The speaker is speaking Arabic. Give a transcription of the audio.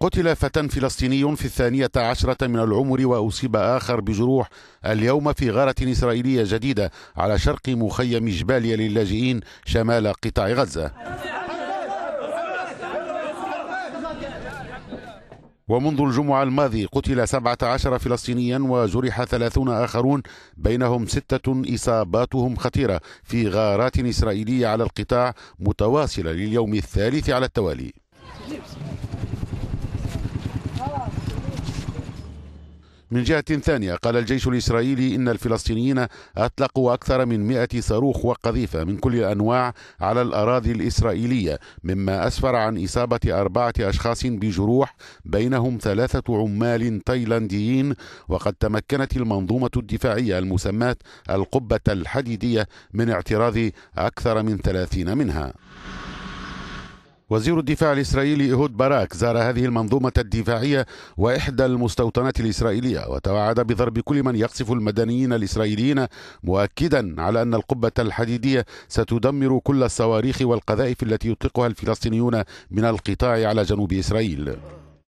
قتل فتى فلسطيني في الثانية عشرة من العمر وأصيب آخر بجروح اليوم في غارة إسرائيلية جديدة على شرق مخيم جباليا للاجئين شمال قطاع غزة ومنذ الجمعة الماضي قتل 17 فلسطينيا وجرح 30 آخرون بينهم ستة إصاباتهم خطيرة في غارات إسرائيلية على القطاع متواصلة لليوم الثالث على التوالي من جهة ثانية قال الجيش الإسرائيلي إن الفلسطينيين أطلقوا أكثر من 100 صاروخ وقذيفة من كل الأنواع على الأراضي الإسرائيلية مما أسفر عن إصابة أربعة أشخاص بجروح بينهم ثلاثة عمال تايلانديين وقد تمكنت المنظومة الدفاعية المسماة القبة الحديدية من اعتراض أكثر من ثلاثين منها وزير الدفاع الإسرائيلي إيهود باراك زار هذه المنظومة الدفاعية وإحدى المستوطنات الإسرائيلية وتوعد بضرب كل من يقصف المدنيين الإسرائيليين مؤكدا على أن القبة الحديدية ستدمر كل الصواريخ والقذائف التي يطلقها الفلسطينيون من القطاع على جنوب إسرائيل